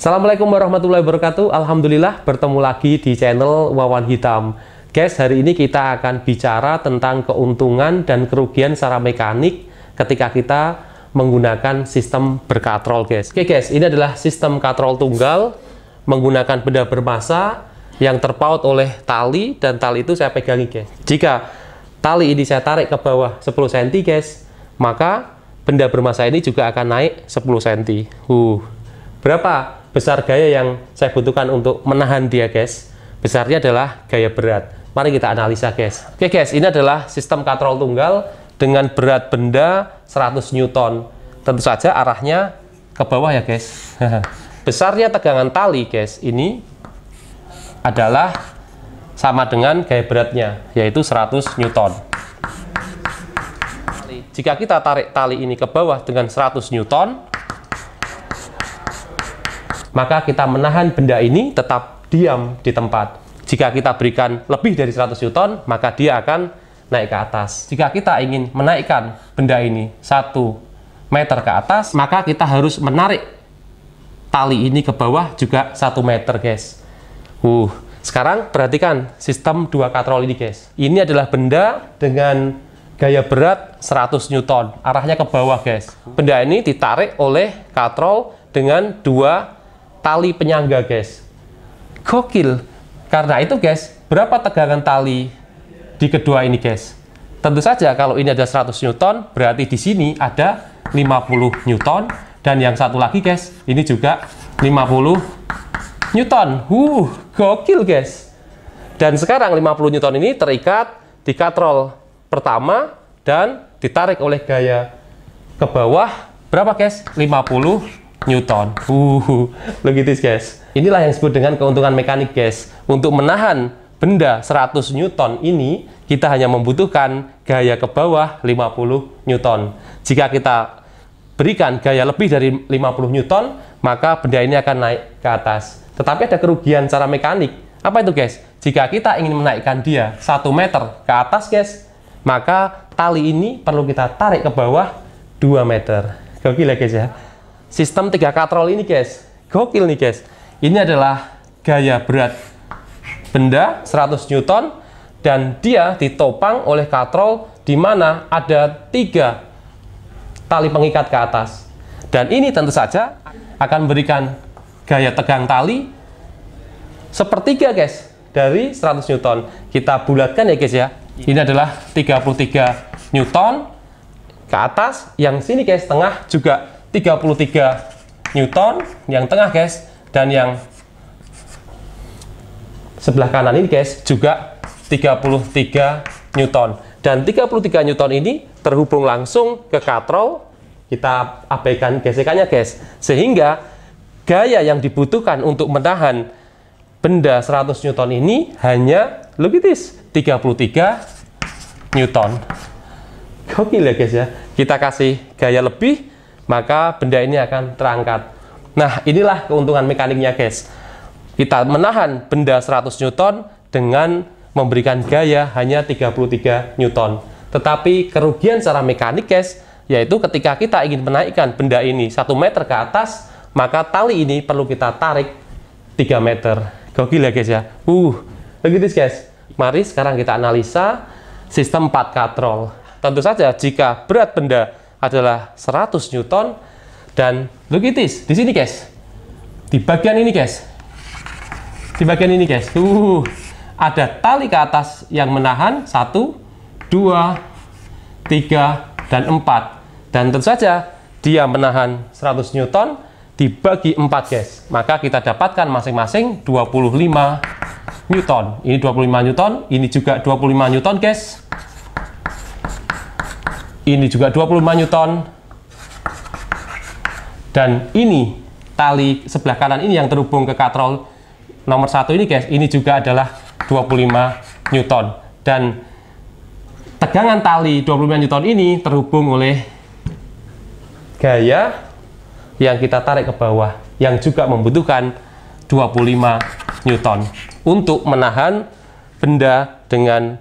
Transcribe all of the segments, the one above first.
Assalamualaikum warahmatullahi wabarakatuh Alhamdulillah bertemu lagi di channel Wawan Hitam Guys, hari ini kita akan bicara tentang keuntungan dan kerugian secara mekanik ketika kita menggunakan sistem berkatrol guys Oke guys, ini adalah sistem katrol tunggal menggunakan benda bermasa yang terpaut oleh tali dan tali itu saya pegangi guys jika tali ini saya tarik ke bawah 10 cm guys maka benda bermasa ini juga akan naik 10 cm uh, berapa? besar gaya yang saya butuhkan untuk menahan dia guys besarnya adalah gaya berat mari kita analisa guys oke guys ini adalah sistem katrol tunggal dengan berat benda 100 newton tentu saja arahnya ke bawah ya guys besarnya tegangan tali guys ini adalah sama dengan gaya beratnya yaitu 100 newton jika kita tarik tali ini ke bawah dengan 100 newton maka kita menahan benda ini tetap diam di tempat. Jika kita berikan lebih dari 100 Newton, maka dia akan naik ke atas. Jika kita ingin menaikkan benda ini 1 meter ke atas, maka kita harus menarik tali ini ke bawah juga 1 meter, guys. Uh, sekarang perhatikan sistem dua katrol ini, guys. Ini adalah benda dengan gaya berat 100 Newton, arahnya ke bawah, guys. Benda ini ditarik oleh katrol dengan dua tali penyangga guys gokil karena itu guys berapa tegangan tali di kedua ini guys tentu saja kalau ini ada 100 newton berarti di sini ada 50 newton dan yang satu lagi guys ini juga 50 newton uh gokil guys dan sekarang 50 newton ini terikat di katrol pertama dan ditarik oleh gaya ke bawah berapa guys 50 Newton. Uh, this guys. Inilah yang disebut dengan keuntungan mekanik guys. Untuk menahan benda 100 Newton ini, kita hanya membutuhkan gaya ke bawah 50 Newton. Jika kita berikan gaya lebih dari 50 Newton, maka benda ini akan naik ke atas. Tetapi ada kerugian secara mekanik. Apa itu guys? Jika kita ingin menaikkan dia 1 meter ke atas guys, maka tali ini perlu kita tarik ke bawah 2 meter. Gokil ya guys ya sistem 3 katrol ini guys gokil nih guys ini adalah gaya berat benda 100 Newton dan dia ditopang oleh katrol di mana ada tiga tali pengikat ke atas dan ini tentu saja akan memberikan gaya tegang tali sepertiga guys dari 100 Newton kita bulatkan ya guys ya ini adalah 33 Newton ke atas yang sini guys tengah juga 33 Newton yang tengah guys dan yang sebelah kanan ini guys juga 33 Newton dan 33 Newton ini terhubung langsung ke katrol kita abaikan gesekannya guys sehingga gaya yang dibutuhkan untuk menahan benda 100 Newton ini hanya lebih at 33 Newton Oke, ya guys ya kita kasih gaya lebih maka benda ini akan terangkat. Nah, inilah keuntungan mekaniknya, guys. Kita menahan benda 100 Newton dengan memberikan gaya hanya 33 Newton. Tetapi kerugian secara mekanik, guys, yaitu ketika kita ingin menaikkan benda ini 1 meter ke atas, maka tali ini perlu kita tarik 3 meter. Gokil ya, guys ya. Uh, begitu guys. Mari sekarang kita analisa sistem 4 katrol. Tentu saja jika berat benda adalah 100 Newton dan look at this, di sini guys. Di bagian ini guys. Di bagian ini guys. uh ada tali ke atas yang menahan 1 2 3 dan 4. Dan tentu saja dia menahan 100 Newton dibagi 4 guys. Maka kita dapatkan masing-masing 25 Newton. Ini 25 Newton, ini juga 25 Newton guys ini juga 25 Newton dan ini tali sebelah kanan ini yang terhubung ke katrol nomor satu ini guys ini juga adalah 25 Newton dan tegangan tali 25 Newton ini terhubung oleh gaya yang kita tarik ke bawah yang juga membutuhkan 25 Newton untuk menahan benda dengan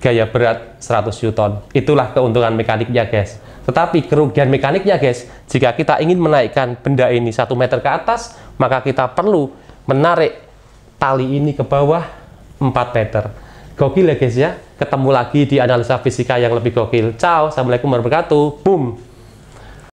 gaya berat 100 Newton. Itulah keuntungan mekaniknya, guys. Tetapi kerugian mekaniknya, guys, jika kita ingin menaikkan benda ini 1 meter ke atas, maka kita perlu menarik tali ini ke bawah 4 meter. Gokil ya, guys ya. Ketemu lagi di analisa fisika yang lebih gokil. Ciao, Assalamualaikum warahmatullahi wabarakatuh. Boom!